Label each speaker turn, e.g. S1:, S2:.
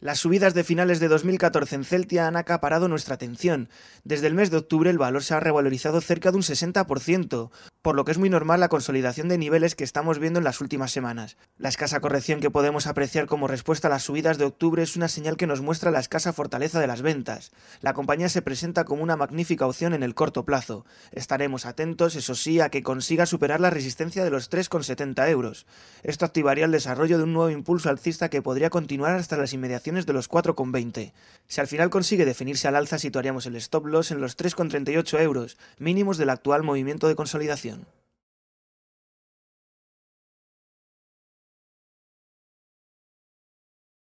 S1: Las subidas de finales de 2014 en Celtia han acaparado nuestra atención. Desde el mes de octubre el valor se ha revalorizado cerca de un 60%, por lo que es muy normal la consolidación de niveles que estamos viendo en las últimas semanas. La escasa corrección que podemos apreciar como respuesta a las subidas de octubre es una señal que nos muestra la escasa fortaleza de las ventas. La compañía se presenta como una magnífica opción en el corto plazo. Estaremos atentos, eso sí, a que consiga superar la resistencia de los 3,70 euros. Esto activaría el desarrollo de un nuevo impulso alcista que podría continuar hasta las inmediaciones de los 4,20. Si al final consigue definirse al alza, situaríamos el stop loss en los 3,38 euros, mínimos del actual movimiento de consolidación.